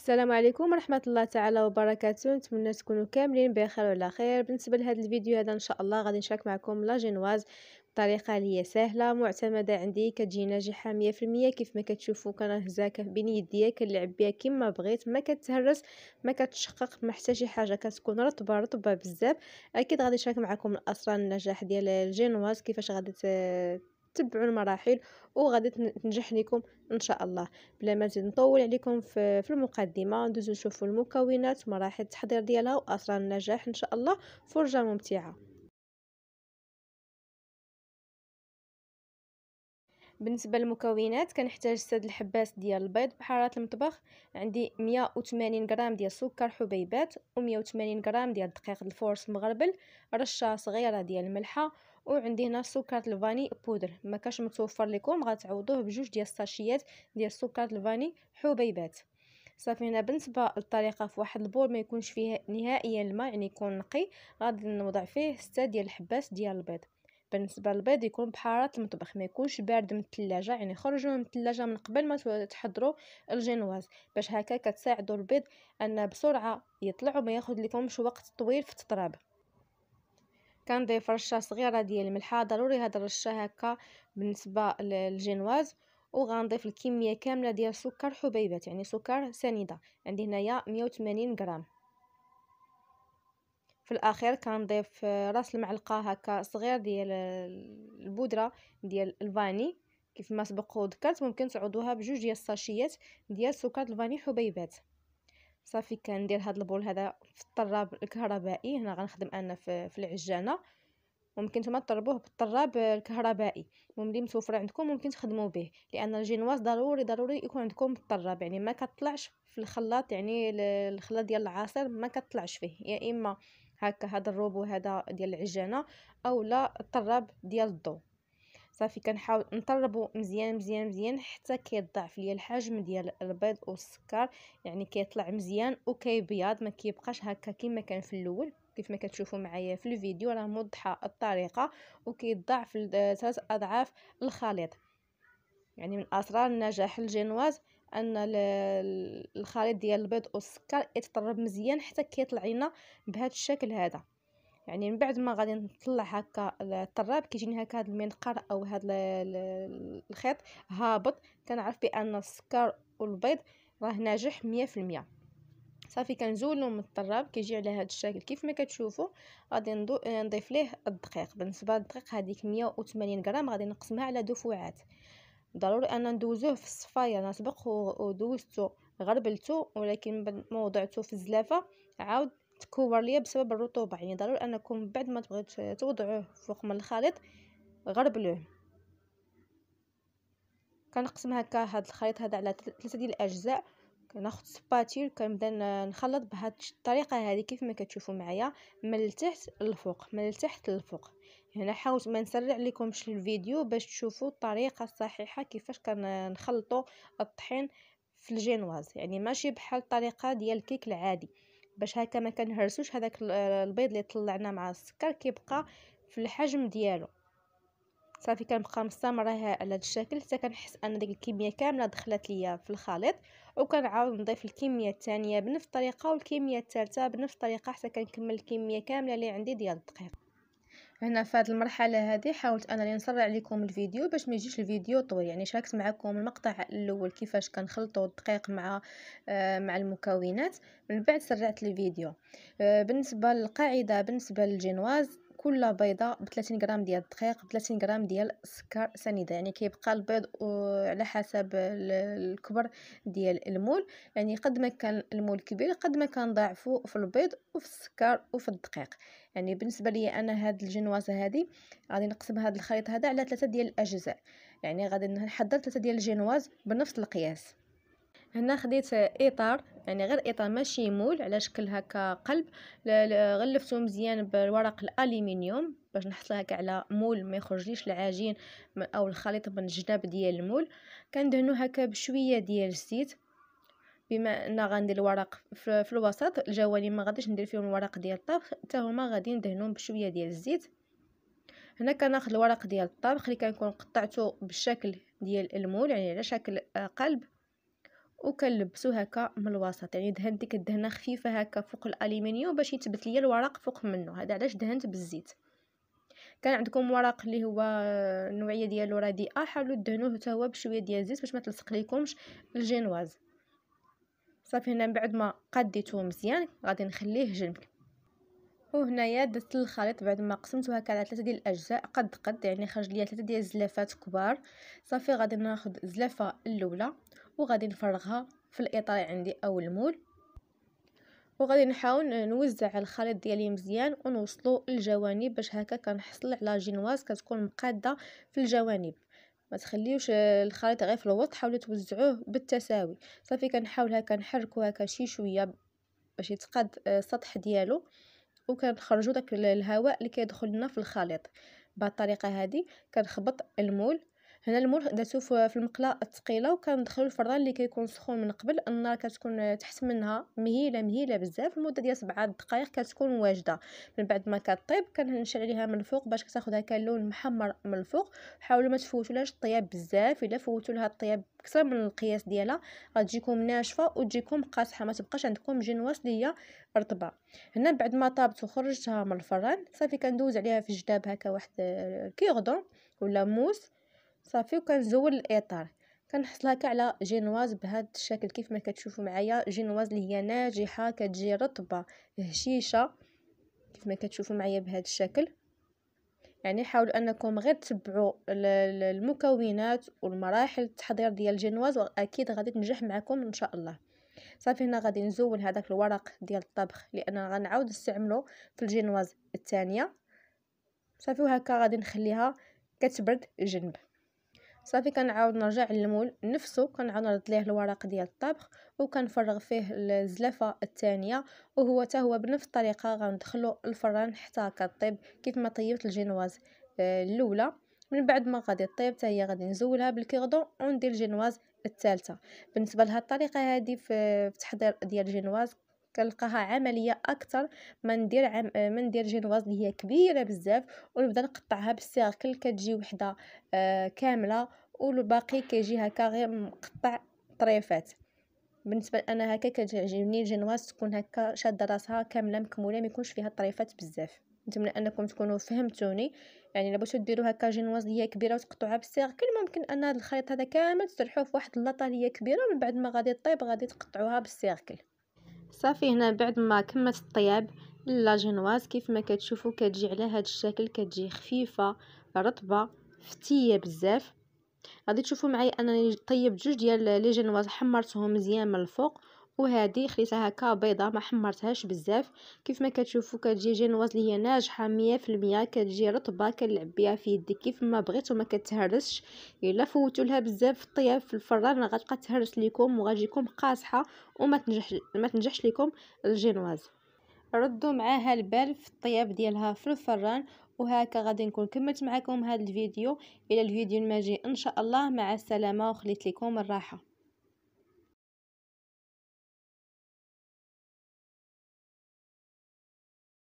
السلام عليكم ورحمه الله تعالى وبركاته نتمنى تكونوا كاملين بخير وعلى خير بالنسبه لهذا الفيديو هذا ان شاء الله غادي نشارك معكم لا جينواز بطريقه اللي هي سهله معتمده عندي كتجي ناجحه 100% كيف ما كتشوفوا كنهزها بين يديا كنلعب بها كما بغيت ما كتهرس ما كتشقق ما حتى شي حاجه كتكون رطبه رطبه بزاف اكيد غادي نشارك معكم الاسرار النجاح ديال الجينواز كيفاش غادي تبعوا المراحل وغادي تنجح لكم ان شاء الله بلا ما نزيد نطول عليكم في, المقدمه ندوزو نشوفوا المكونات ومراحل التحضير ديالها واسرار النجاح ان شاء الله فرجه ممتعه بالنسبه للمكونات كنحتاج سد الحباس ديال البيض بحراره المطبخ عندي 180 غرام ديال سكر حبيبات و180 غرام ديال دقيق الفورس مغربل رشه صغيره ديال الملحه وعندي هنا سكر الفاني بودر ما كاش متوفر لكم غتعوضوه بجوج ديال الساشيات ديال سكر الفاني حبيبات صافي هنا بالنسبه للطريقه في واحد البول ما يكونش فيه نهائيا الماء يعني يكون نقي غادي نوضع فيه 6 ديال الحباس ديال البيض بالنسبه للبيض يكون بحارة المطبخ ما يكونش بارد من الثلاجه يعني خرجوه من الثلاجه من قبل ما تحضروا الجينواز باش هكا كتساعدوا البيض ان بسرعه يطلع وما ياخذ لكمش وقت طويل في التطراب كنضيف رشه صغيره ديال الملحة ضروري هاد الرشه هكا بالنسبه للجينواز وغنضيف الكميه كامله ديال سكر حبيبات يعني سكر سنيده عندي هنايا 180 غرام في الاخير كنضيف آه، راس المعلقه هكا صغير ديال البودره ديال الفاني كيف ما سبق وذكرت ممكن تعوضوها بجوج ديال الساشيات ديال سكر الفاني حبيبات صافي كندير هذا البول هذا في الطراب الكهربائي هنا غنخدم انا في, في العجانه ممكن نتوما تطربوه بالطراب الكهربائي المهم اللي متوفر عندكم ممكن تخدموا به لان الجينواز ضروري ضروري يكون عندكم الطراب يعني ما كطلعش في الخلاط يعني الخلاط ديال العصير ما كطلعش فيه يا يعني اما هكا هذا الروبو هذا ديال العجانه اولا الطراب ديال الضو صافي كنحاول نطربو مزيان مزيان مزيان حتى كيضاعف ليا الحجم ديال البيض والسكر يعني كيطلع مزيان وكيبيض ما كيبقاش هكا كما كان في الاول كيف ما كتشوفوا معايا في الفيديو راه موضحه الطريقه وكيضاعف ثلاث اضعاف الخليط يعني من اسرار نجاح الجينواز ان الخليط ديال البيض والسكر يتطرب مزيان حتى كيطلع لنا بهذا الشكل هذا يعني من بعد ما غادي نطلع هكا الطراب كيجيني هكا هذا المنقار او هذا الخيط هابط كنعرف بان السكر والبيض راه ناجح 100% صافي كنزولو من الطراب كيجي على هذا الشكل كيف ما كتشوفوا غادي نضيف ليه الدقيق بالنسبه للدقيق هذيك 180 غرام غادي نقسمها على دفوعات ضروري انا ندوزوه في الصفاية أنا سبق ودوزته غربلته ولكن ما في الزلافة عاود تكور ليا بسبب الرطوبة يعني ضروري أنكم بعد ما تبغي توضعوه فوق من الخليط غربلوه كنقسم هكا هاد الخليط هذا على ثلاثة ديال الأجزاء كناخد سباتيل كنبدا نخلط بهاد الطريقه هذه كيف ما كتشوفوا معايا من التحت للفوق من التحت للفوق هنا حاولت ما نسرع لكمش الفيديو باش تشوفوا الطريقه الصحيحه كيفاش كنخلطوا الطحين في الجينواز يعني ماشي بحال الطريقه ديال الكيك العادي باش هكا ما كنهرسوش هذاك البيض اللي طلعنا مع السكر كيبقى في الحجم ديالو صافي كنبقى مستمره على هذا الشكل حتى كنحس ان ديك الكميه كامله دخلت ليا في الخليط وكنعاود نضيف الكميه الثانيه بنفس الطريقه والكميه الثالثه بنفس الطريقه حتى كنكمل الكميه كامله اللي عندي ديال الدقيق هنا في هذه المرحله هذه حاولت انا اللي نسرع لكم الفيديو باش ما يجيش الفيديو طويل يعني شاركت معكم المقطع الاول كيفاش كنخلطوا الدقيق مع آه مع المكونات من بعد سرعت الفيديو آه بالنسبه للقاعده بالنسبه للجينواز كل بيضه ب 30 غرام ديال الدقيق ب 30 غرام ديال السكر سنيده يعني كيبقى البيض على حسب الكبر ديال المول يعني قد ما كان المول كبير قد ما كان ضعفه في البيض وفي السكر وفي الدقيق يعني بالنسبه لي انا هاد الجنواز هادي غادي نقسم هاد الخليط هذا على ثلاثه ديال الاجزاء يعني غادي نحضر ثلاثه ديال الجنواز بنفس القياس هنا خديت اطار يعني غير اطار ماشي مول على شكل هكا قلب غلفته مزيان بالورق الالومنيوم باش نحصل هكا على مول ما يخرجليش العجين او الخليط من الجناب ديال المول كندهنو هكا بشويه ديال الزيت بما ان غندير الورق في الوسط الجوانب ما غاديش ندير فيهم الورق ديال الطبخ حتى هما غادي ندهنهم بشويه ديال الزيت هنا كناخذ الورق ديال الطبخ اللي كنكون قطعته بالشكل ديال المول يعني على شكل قلب وكنلبسو هكا من الوسط يعني دهنت ديك الدهنه خفيفه هكا فوق الالومنيوم باش يثبت ليا الورق فوق منه هذا علاش دهنت بالزيت كان عندكم ورق اللي هو النوعيه ديالو رديئه حاولوا دهنوه حتى هو بشويه ديال الزيت باش ما تلصق ليكمش الجينواز صافي هنا من بعد ما قديتو مزيان غادي نخليه جنبك وهنايا درت الخليط بعد ما قسمته هكا على ثلاثه ديال الاجزاء قد قد يعني خرج ليا ثلاثه ديال الزلافات كبار صافي غادي ناخذ الزلافه الاولى وغادي نفرغها في الاطار عندي او المول وغادي نحاول نوزع الخليط ديالي مزيان ونوصلو الجوانب باش هكا كنحصل على جينواز كتكون مقاده في الجوانب ما تخليوش الخليط غير في الوسط حاولوا توزعوه بالتساوي صافي كنحاول هكا نحركو هكا شي شويه باش يتقاد آه، السطح ديالو وكنخرجوا داك الهواء اللي كيدخل لنا في الخليط الطريقه هذه كنخبط المول هنا الملح درتو في المقلاة الثقيله وكندخلو الفران اللي كيكون سخون من قبل النار كتكون تحت منها مهيله مهيله بزاف لمده ديال 7 دقائق كتكون واجده من بعد ما كطيب كنشعل عليها من الفوق باش كتاخذ هكا اللون محمر من الفوق حاولوا ما تفوتولهاش الطياب بزاف الا فوتولها لها الطياب كثر من القياس ديالها غتجيكم ناشفه وتجيكم قاصحه ما تبقاش عندكم جنواس اللي هي رطبه هنا بعد ما طابت وخرجتها من الفران صافي كندوز عليها في الجداب هكا واحد الكيغدون آه، ولا موس صافي وكنزول الاطار كنحصل هكا على جينواز بهذا الشكل كيف ما كتشوفوا معايا جينواز اللي هي ناجحه كتجي رطبه هشيشه كيف ما كتشوفوا معايا بهذا الشكل يعني حاولوا انكم غير تتبعوا المكونات والمراحل التحضير ديال الجينواز واكيد غادي تنجح معكم ان شاء الله صافي هنا غادي نزول هذاك الورق ديال الطبخ لان غنعاود نستعمله في الجينواز الثانيه صافي وهكا غادي نخليها كتبرد جنب صافي كنعاود نرجع للمول نفسه كنعاود نرد ليه الورق ديال الطبخ وكنفرغ فيه الزلافه الثانيه وهو حتى هو بنفس الطريقه غندخلو الفران حتى كطيب كيف ما طيبت الجينواز آه، الاولى من بعد ما غادي طيب حتى هي غادي نزولها بالكيغدون وندير الجينواز الثالثه بالنسبه لهاد الطريقه هذه في التحضير ديال الجينواز كنلقاها عمليه اكثر ما ندير عم... آه، ما ندير جينواز اللي هي كبيره بزاف ونبدا نقطعها بالسيركل كتجي وحده آه كامله والباقي كيجي هكا غير مقطع طريفات بالنسبه انا هكا كتعجبني الجينواز تكون هكا شاده راسها كامله مكموله ما يكونش فيها طريفات بزاف نتمنى انكم تكونوا فهمتوني يعني الا بغيتو ديروا هكا جينواز اللي هي كبيره وتقطعوها بالصغر كل ممكن ان هذا الخليط هذا كامل تسرحوه في واحد اللطه اللي هي كبيره ومن بعد ما غادي طيب غادي تقطعوها بالسيركل صافي هنا بعد ما كملت الطياب لا جينواز كيف ما كتشوفوا كتجي على هذا الشكل كتجي خفيفه رطبه فتيه بزاف غادي تشوفوا معايا انني طيب جوج ديال لي جينواز حمرتهم مزيان من الفوق وهذه خليتها هكا بيضه ما حمرتهاش بزاف كيف ما كتشوفوا كتجي جينواز اللي هي ناجحه 100% كتجي رطبه كنلعب بها في يدي كيف ما بغيت وما كتهرسش الا فوتوا لها بزاف في الطياب في الفران غتبقى تهرس لكم وغتجيكم قاصحه وما تنجح ما تنجحش لكم الجينواز ردوا معاها البال في الطياب ديالها في الفران وهكا غادي نكون كملت معكم هذا الفيديو الى الفيديو المجيء ان شاء الله مع السلامه وخليت لكم الراحه